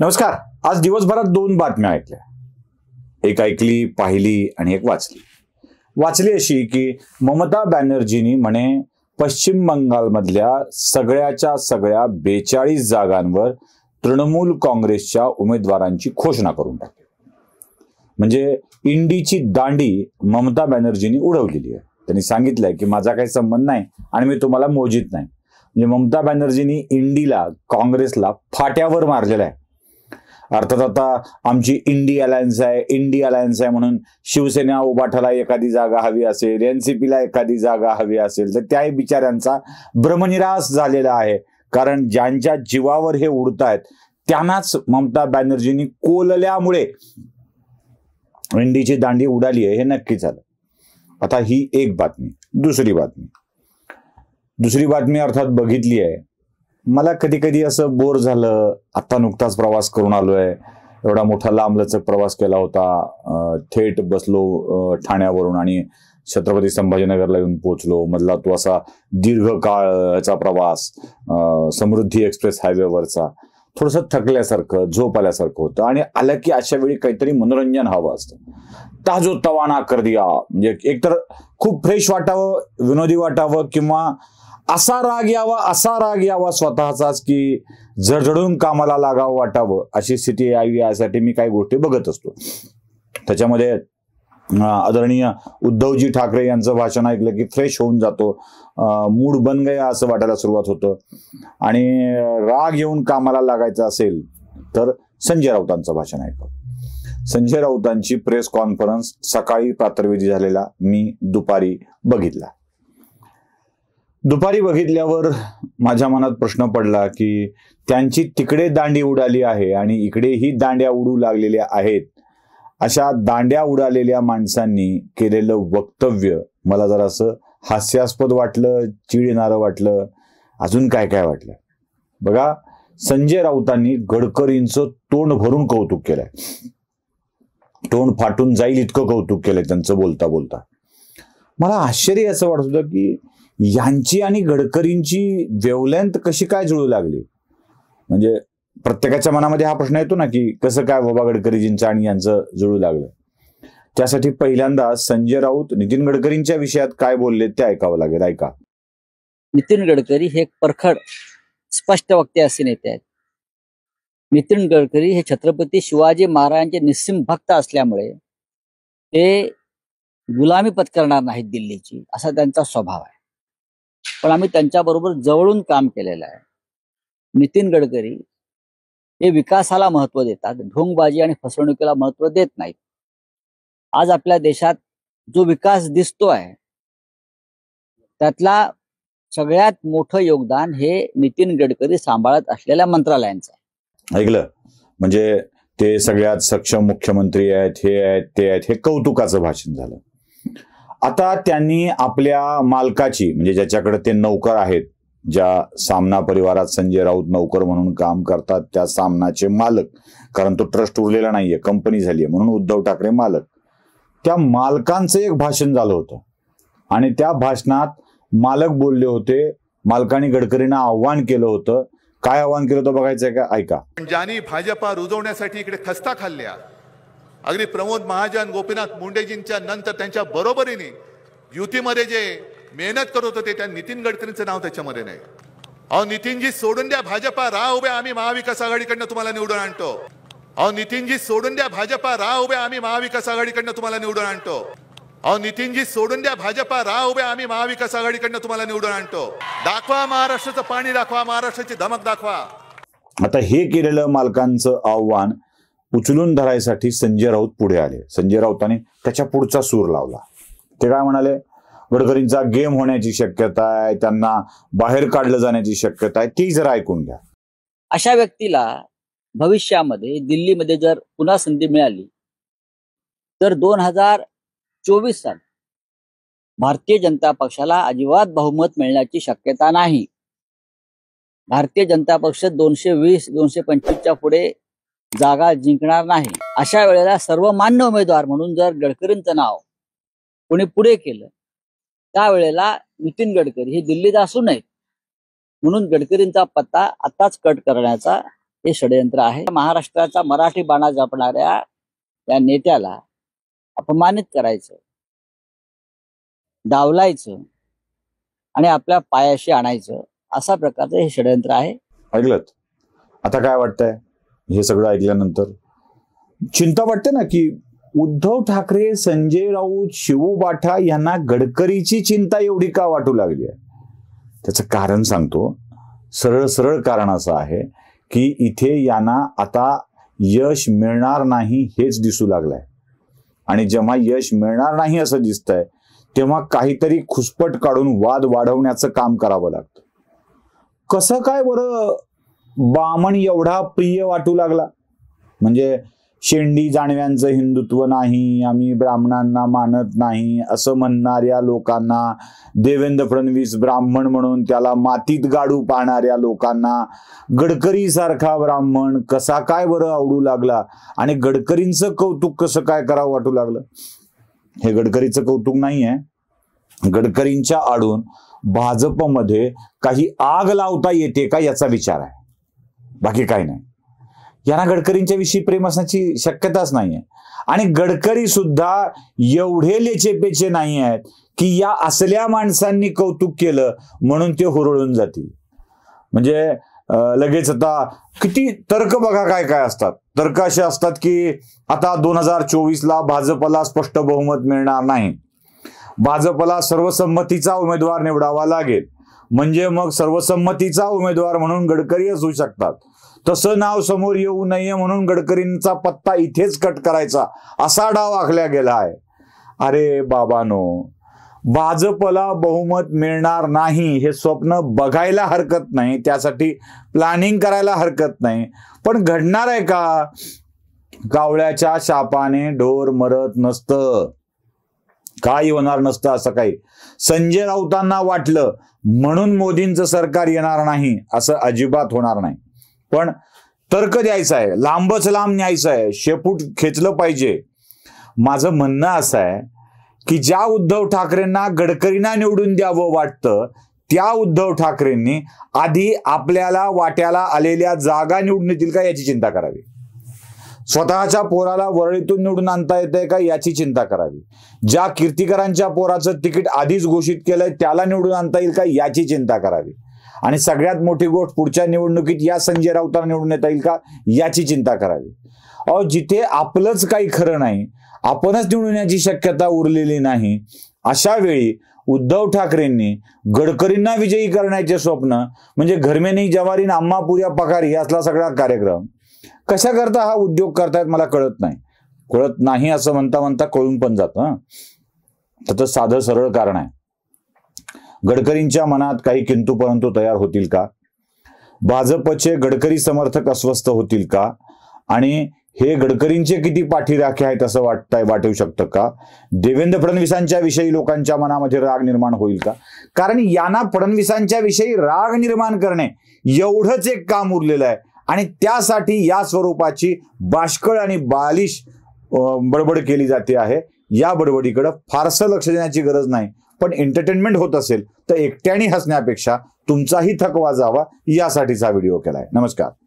नमस्कार आज दिवसभरात दोन बातम्या ऐकल्या एक ऐकली पाहिली आणि एक वाचली वाचली अशी की ममता बॅनर्जीनी म्हणे पश्चिम बंगालमधल्या सगळ्याच्या सगळ्या बेचाळीस जागांवर तृणमूल काँग्रेसच्या उमेदवारांची घोषणा करून टाकली म्हणजे इंडीची दांडी ममता बॅनर्जीनी उडवलेली आहे त्यांनी सांगितलंय की माझा काही संबंध नाही आणि मी तुम्हाला मोजित नाही म्हणजे ममता बॅनर्जीनी इंडीला काँग्रेसला फाट्यावर मारलेला आहे अर्थात आता आमची इंडी अलायन्स आहे इंडी अलायन्स आहे म्हणून शिवसेना उभाठाला एखादी जागा हवी असेल एन सी पीला एखादी जागा हवी असेल तर त्याही बिचाऱ्यांचा भ्रमनिरास झालेला आहे कारण ज्यांच्या जीवावर हे उडत आहेत त्यांनाच ममता बॅनर्जींनी कोलल्यामुळे इंडीची दांडी उडाली आहे हे नक्की झालं आता ही एक बातमी दुसरी बातमी दुसरी बातमी अर्थात बघितली आहे मला कधी कधी असं बोर झालं आता नुकताच प्रवास करून आलोय एवढा मोठा लांबलचक प्रवास केला होता थेट बसलो ठाण्यावरून आणि छत्रपती संभाजीनगरला येऊन पोहोचलो मधला तो असा दीर्घ काळचा प्रवास समृद्धी एक्सप्रेस हायवेवरचा थोडस थकल्यासारखं झोप आल्यासारखं होतं आणि आलं की अशा वेळी काहीतरी मनोरंजन हवं असतं ताजो तवाना कर दिया म्हणजे एकतर खूप फ्रेश वाटावं विनोदी वाटावं किंवा असा राग यावा असा राग यावा स्वतःचाच की जडजडून कामाला लागावं वाटावं अशी स्थिती यावी यासाठी मी काही गोष्टी बघत असतो त्याच्यामध्ये आदरणीय उद्धवजी ठाकरे यांचं भाषण ऐकलं की फ्रेश होऊन जातो मूड बन गया असं वाटायला सुरुवात होतं आणि राग येऊन कामाला लागायचं असेल तर संजय राऊतांचं भाषण ऐकलं संजय राऊतांची प्रेस कॉन्फरन्स सकाळी पात्रविधी झालेला मी दुपारी बघितला दुपारी बघितल्यावर माझ्या मनात प्रश्न पडला की त्यांची तिकडे दांडी उडाली आहे आणि इकडेही दांड्या उडू लागलेल्या आहेत अशा दांड्या उडालेल्या माणसांनी केलेलं वक्तव्य मला जरासं हास्यास्पद वाटलं चिडणारं वाटलं अजून काय काय वाटलं बघा संजय राऊतांनी गडकरींचं तोंड भरून कौतुक केलंय तोंड फाटून जाईल इतकं कौतुक केलंय त्यांचं बोलता बोलता मला आश्चर्य असं वाटत होतं की यांची आणि गडकरींची वेवलेंत कशी काय जुळू लागली म्हणजे प्रत्येकाच्या मनामध्ये हा प्रश्न येतो ना की कसं काय बाबा गडकरीजींचं आणि यांचं जुळू लागलं त्यासाठी पहिल्यांदा संजय राऊत नितीन गडकरींच्या विषयात काय बोलले ते ऐकावं लागेल ऐका नितीन गडकरी हे परखड स्पष्ट वक्ते असे नेते आहेत नितीन गडकरी हे छत्रपती शिवाजी महाराजांचे निस्सिम भक्त असल्यामुळे ते गुलामी पत्करणार नाहीत दिल्लीची असा त्यांचा स्वभाव आहे पण आम्ही त्यांच्याबरोबर जवळून काम केलेलं आहे नितीन गडकरी हे विकासाला महत्व देतात ढोंगबाजी आणि फसवणुकीला महत्व देत नाहीत आज आपल्या देशात जो विकास दिसतो आहे त्यातला सगळ्यात मोठं योगदान हे नितीन गडकरी सांभाळत असलेल्या मंत्रालयांचं ऐकलं म्हणजे ते सगळ्यात सक्षम मुख्यमंत्री आहेत हे आहेत ते आहेत हे कौतुकाचं भाषण झालं आता त्यांनी आपल्या मालकाची म्हणजे ज्याच्याकडे ते नौकर आहेत ज्या सामना परिवारात संजय राऊत नौकर म्हणून काम करतात त्या सामनाचे मालक कारण तो ट्रस्ट उरलेला नाहीये कंपनी झालीय म्हणून उद्धव ठाकरे मालक त्या मालकांचं एक भाषण झालं होतं आणि त्या भाषणात मालक बोलले होते मालकांनी गडकरींना आव्हान केलं होतं काय आव्हान केलं होतं बघायचं का ऐका ज्यांनी भाजपा रुजवण्यासाठी इकडे खस्ता खाल्ल्या अगदी प्रमोद महाजन गोपीनाथ मुंडेजींच्या नंतर त्यांच्या बरोबरीने युतीमध्ये जे मेहनत करत होते त्या नितीन गडकरींचं नाव त्याच्यामध्ये नाही अहो नितीनजी सोडून द्या भाजपा राह उभ्या आम्ही महाविकास आघाडीकडनं तुम्हाला निवडून आणतो अहो नितीनजी सोडून द्या भाजपा राह उभ्या आम्ही महाविकास आघाडीकडनं तुम्हाला निवडून आणतो अहो नितीनजी सोडून द्या भाजपा राह उभ्या आम्ही महाविकास आघाडीकडनं तुम्हाला निवडून आणतो दाखवा महाराष्ट्राचं पाणी दाखवा महाराष्ट्राची धमक दाखवा आता हे केलेलं मालकांचं आव्हान उचलून धरायसाठी संजय राऊत पुढे आले संजय राऊतांनी त्याच्या पुढचा सूर लावला ते काय म्हणाले गडकरींचा गेम होण्याची शक्यता आहे त्यांना बाहेर काढलं जाण्याची शक्यता आहे ती जर ऐकून घ्या अशा व्यक्तीला भविष्यामध्ये दिल्लीमध्ये जर पुन्हा संधी मिळाली तर दोन हजार चोवीस साल भारतीय जनता पक्षाला अजिबात बहुमत मिळण्याची शक्यता नाही भारतीय जनता पक्ष दोनशे वीस दोनशे पंचवीसच्या पुढे जागा जिंकणार नाही अशा वेळेला सर्व मान्य उमेदवार म्हणून जर गडकरींचं नाव कोणी पुढे केलं त्यावेळेला नितीन गडकरी हे दिल्लीत असू नयेत म्हणून गडकरींचा पत्ता आताच कट करण्याचा हे षडयंत्र आहे महाराष्ट्राचा मराठी बाणा जपणाऱ्या या नेत्याला अपमानित करायचं डावलायचं आणि आपल्या पायाशी आणायचं असा प्रकारचं हे षडयंत्र आहे ऐकलं आता काय वाटतंय हे सगळं ऐकल्यानंतर चिंता वाटते ना की उद्धव ठाकरे संजय राऊत शिवू बाठा यांना गडकरीची चिंता एवढी का वाटू लागली आहे त्याचं कारण सांगतो सरळ सरळ कारण असं आहे की इथे यांना आता यश मिळणार नाही हेच दिसू लागलंय आणि जेव्हा यश मिळणार नाही असं दिसतंय तेव्हा काहीतरी खुसपट काढून वाद वाढवण्याचं काम करावं लागतं कसं काय बरं बामण एवढा प्रिय वाटू लागला म्हणजे शेंडी जाणव्यांचं हिंदुत्व नाही आम्ही ब्राह्मणांना मानत नाही असं म्हणणाऱ्या लोकांना देवेंद्र फडणवीस ब्राह्मण म्हणून त्याला मातीत गाडू पाहणाऱ्या लोकांना गडकरी सारखा ब्राह्मण कसा काय बरं आवडू लागला आणि गडकरींचं कौतुक कसं काय करावं वाटू लागलं हे गडकरीचं कौतुक नाही आहे गडकरींच्या आडून भाजपमध्ये काही आग लावता येते का याचा विचार आहे बाकी काही नाही यांना गडकरींच्या विषयी प्रेम असण्याची शक्यताच नाहीये आणि गडकरी सुद्धा एवढे लेचेपेचे नाही आहेत की या असल्या माणसांनी कौतुक केलं म्हणून ते हुरळून जातील म्हणजे लगेच आता किती तर्क बघा काय काय असतात तर्क असे असतात की आता दोन हजार चोवीसला भाजपला स्पष्ट बहुमत मिळणार नाही भाजपला सर्वसंमतीचा उमेदवार निवडावा लागेल म्हणजे मग सर्वसंमतीचा उमेदवार म्हणून गडकरी असू शकतात तसं नाव समोर येऊ नये म्हणून गडकरींचा पत्ता इथेच कट करायचा असा डाव आखल्या गेला आहे अरे बाबानो भाजपला बहुमत मिळणार नाही हे स्वप्न बघायला हरकत नाही त्यासाठी प्लॅनिंग करायला हरकत नाही पण घडणार आहे का कावळ्याच्या शापाने ढोर मरत नसतं काही होणार नसतं असं काही संजय राऊतांना वाटलं म्हणून मोदींचं सरकार येणार नाही असं अजिबात होणार नाही पण तर्क द्यायचा आहे लांबच लांब न्यायचं आहे शेपूट खेचलं पाहिजे माझं म्हणणं असं आहे की ज्या उद्धव ठाकरेंना गडकरींना निवडून द्यावं वाटतं त्या उद्धव ठाकरेंनी आधी आपल्याला वाट्याला आलेल्या जागा निवडून येतील का याची चिंता करावी स्वतःच्या पोराला वरळीतून निवडून आणता येते का याची चिंता करावी ज्या कीर्तिकरांच्या पोराचं तिकीट आधीच घोषित केलंय त्याला निवडून आणता येईल का याची चिंता करावी आणि सगळ्यात मोठी गोष्ट पुढच्या निवडणुकीत या संजय राऊतांना निवडून येता येईल का याची चिंता करावी अ जिथे आपलंच काही खरं नाही आपणच निवडून याची शक्यता उरलेली नाही अशा वेळी उद्धव ठाकरेंनी गडकरींना विजयी करण्याचे स्वप्न म्हणजे घरमेनी जवारी पुऱ्या पकारी असला सगळा कार्यक्रम कशा करता हा उद्योग करतायत मला कळत नाही कळत नाही असं म्हणता म्हणता कळून पण जातं त्याचं साधं सरळ कारण आहे गडकरींच्या मनात काही किंतू परंतु तयार होतील का भाजपचे गडकरी समर्थक अस्वस्थ होतील का आणि हे गडकरींचे किती पाठीराखे आहेत असं आहे वाटू शकतं का देवेंद्र फडणवीसांच्या विषयी लोकांच्या मनामध्ये राग निर्माण होईल का कारण यांना फडणवीसांच्या विषयी राग निर्माण करणे एवढंच एक काम उरलेलं आहे आणि त्यासाठी या स्वरूपाची बाष्कळ आणि बालिश बडबड केली जाते आहे या बडबडीकडं फारसं लक्ष देण्याची गरज नाही पण एंटरटेनमेंट होत असेल तर एकट्याने हसण्यापेक्षा तुमचाही थकवा जावा यासाठीचा व्हिडिओ केलाय नमस्कार